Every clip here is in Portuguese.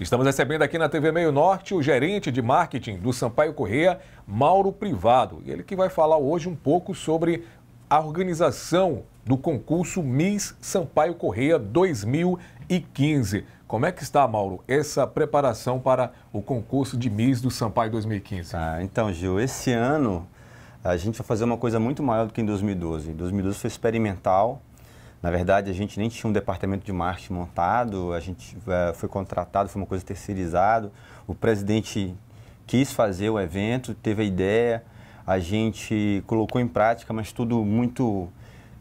Estamos recebendo aqui na TV Meio Norte o gerente de marketing do Sampaio Correia, Mauro Privado. Ele que vai falar hoje um pouco sobre a organização do concurso Miss Sampaio Correia 2015. Como é que está, Mauro, essa preparação para o concurso de Miss do Sampaio 2015? Ah, então, Gil, esse ano a gente vai fazer uma coisa muito maior do que em 2012. Em 2012 foi experimental, na verdade, a gente nem tinha um departamento de marketing montado, a gente uh, foi contratado, foi uma coisa terceirizada. O presidente quis fazer o evento, teve a ideia, a gente colocou em prática, mas tudo muito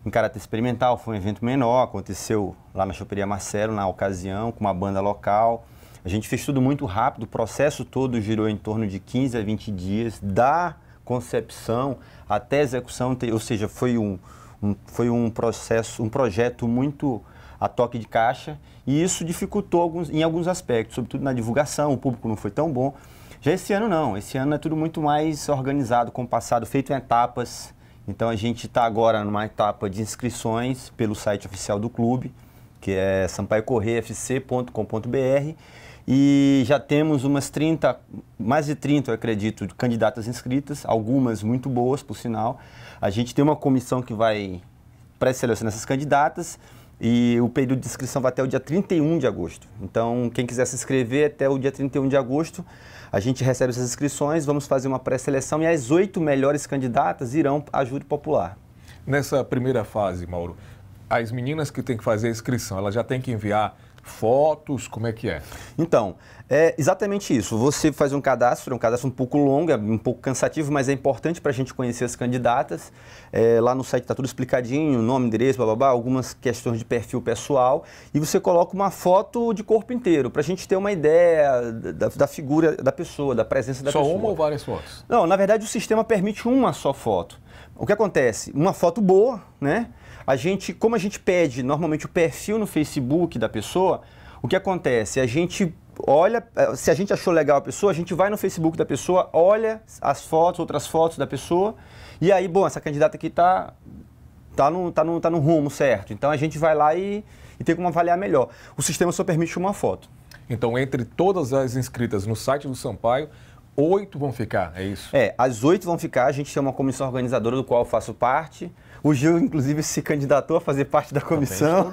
em caráter experimental. Foi um evento menor, aconteceu lá na Choperia Marcelo, na ocasião, com uma banda local. A gente fez tudo muito rápido, o processo todo girou em torno de 15 a 20 dias, da concepção até a execução, ou seja, foi um, um, foi um processo, um projeto muito a toque de caixa e isso dificultou alguns, em alguns aspectos, sobretudo na divulgação, o público não foi tão bom. Já esse ano não, esse ano é tudo muito mais organizado, passado feito em etapas. Então a gente está agora numa etapa de inscrições pelo site oficial do clube que é sampaiocorreafc.com.br e já temos umas 30, mais de 30, eu acredito, candidatas inscritas, algumas muito boas, por sinal. A gente tem uma comissão que vai pré-selecionar essas candidatas e o período de inscrição vai até o dia 31 de agosto. Então, quem quiser se inscrever até o dia 31 de agosto, a gente recebe essas inscrições, vamos fazer uma pré-seleção e as oito melhores candidatas irão à júri popular. Nessa primeira fase, Mauro, as meninas que têm que fazer a inscrição, elas já têm que enviar fotos, como é que é? Então, é exatamente isso. Você faz um cadastro, é um cadastro um pouco longo, é um pouco cansativo, mas é importante para a gente conhecer as candidatas. É, lá no site está tudo explicadinho, nome, endereço, babá, algumas questões de perfil pessoal. E você coloca uma foto de corpo inteiro, para a gente ter uma ideia da, da, figura da pessoa, da presença da só pessoa. Só uma ou várias fotos? Não, na verdade o sistema permite uma só foto. O que acontece? Uma foto boa, né? A gente, como a gente pede normalmente o perfil no Facebook da pessoa, o que acontece? A gente olha, se a gente achou legal a pessoa, a gente vai no Facebook da pessoa, olha as fotos, outras fotos da pessoa, e aí, bom, essa candidata aqui tá tá no, tá no, tá no rumo certo. Então a gente vai lá e, e tem como avaliar melhor. O sistema só permite uma foto. Então, entre todas as inscritas no site do Sampaio, Oito vão ficar, é isso? É, as oito vão ficar. A gente tem uma comissão organizadora do qual eu faço parte. O Gil, inclusive, se candidatou a fazer parte da comissão.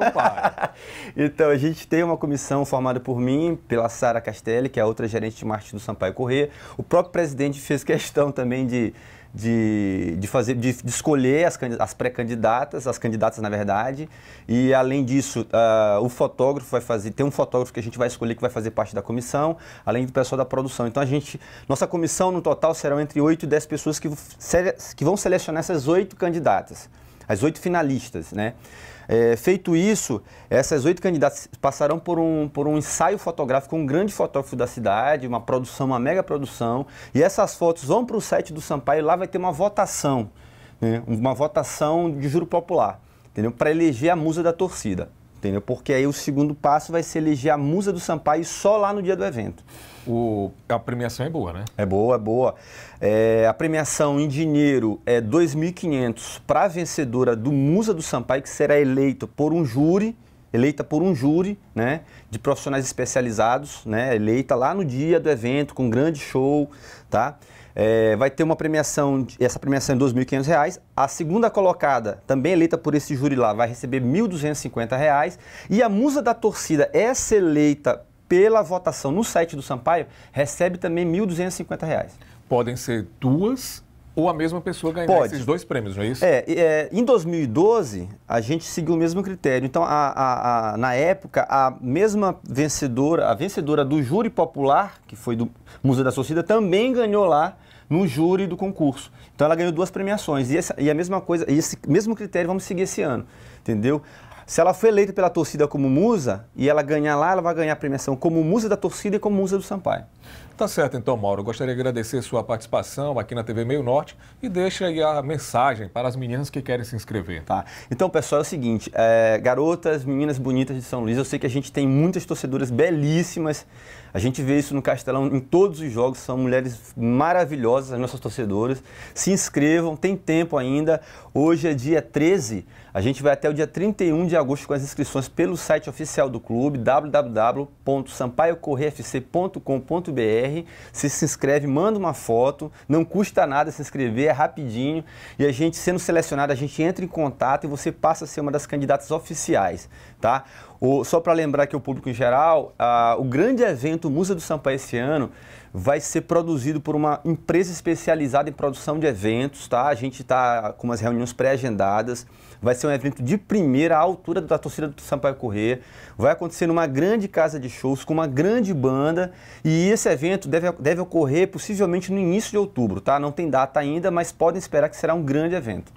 então, a gente tem uma comissão formada por mim, pela Sara Castelli, que é a outra gerente de marketing do Sampaio Corrêa. O próprio presidente fez questão também de de, de, fazer, de, de escolher as, as pré-candidatas, as candidatas na verdade. E além disso, uh, o fotógrafo vai fazer, tem um fotógrafo que a gente vai escolher que vai fazer parte da comissão, além do pessoal da produção. Então a gente, nossa comissão no total serão entre 8 e 10 pessoas que, que vão selecionar essas oito candidatas as oito finalistas, né? É, feito isso, essas oito candidatas passarão por um, por um ensaio fotográfico, um grande fotógrafo da cidade, uma produção, uma mega produção, e essas fotos vão para o site do Sampaio e lá vai ter uma votação, né? uma votação de juro popular, entendeu? Para eleger a musa da torcida entendeu? Porque aí o segundo passo vai ser eleger a musa do Sampaio só lá no dia do evento. O, a premiação é boa, né? É boa, é boa. É, a premiação em dinheiro é 2.500 para a vencedora do Musa do Sampaio, que será eleita por um júri, eleita por um júri, né, de profissionais especializados, né, eleita lá no dia do evento com grande show, tá? É, vai ter uma premiação, essa premiação é R$ 2.500. A segunda colocada, também eleita por esse júri lá, vai receber R$ 1.250. E a musa da torcida, essa eleita pela votação no site do Sampaio, recebe também R$ 1.250. Podem ser duas ou a mesma pessoa ganhar Pode. esses dois prêmios, não é isso? É, é, em 2012, a gente seguiu o mesmo critério. Então, a, a, a, na época, a mesma vencedora, a vencedora do júri popular, que foi do Museu da Sociedade, também ganhou lá no júri do concurso. Então, ela ganhou duas premiações. E, essa, e a mesma coisa, esse mesmo critério vamos seguir esse ano, entendeu? Se ela foi eleita pela torcida como musa e ela ganhar lá, ela vai ganhar a premiação como musa da torcida e como musa do Sampaio. Tá certo então, Mauro. Eu gostaria de agradecer sua participação aqui na TV Meio Norte e deixa aí a mensagem para as meninas que querem se inscrever. Tá. Então, pessoal, é o seguinte: é, garotas, meninas bonitas de São Luís, eu sei que a gente tem muitas torcedoras belíssimas. A gente vê isso no Castelão em todos os jogos, são mulheres maravilhosas, as nossas torcedoras. Se inscrevam, tem tempo ainda. Hoje é dia 13, a gente vai até o dia 31 de de agosto com as inscrições pelo site oficial do clube, www.sampaiocorre.fc.com.br Se se inscreve, manda uma foto, não custa nada se inscrever, é rapidinho. E a gente, sendo selecionado, a gente entra em contato e você passa a ser uma das candidatas oficiais, tá? O, só para lembrar que o público em geral, a, o grande evento Musa do Sampa esse ano vai ser produzido por uma empresa especializada em produção de eventos, tá? A gente está com umas reuniões pré-agendadas. Vai ser um evento de primeira altura da torcida do Sampaio Correr. Vai acontecer numa grande casa de shows com uma grande banda e esse evento deve, deve ocorrer possivelmente no início de outubro, tá? Não tem data ainda, mas podem esperar que será um grande evento.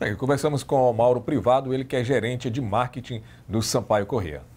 Bem, conversamos com o Mauro Privado, ele que é gerente de marketing do Sampaio Corrêa.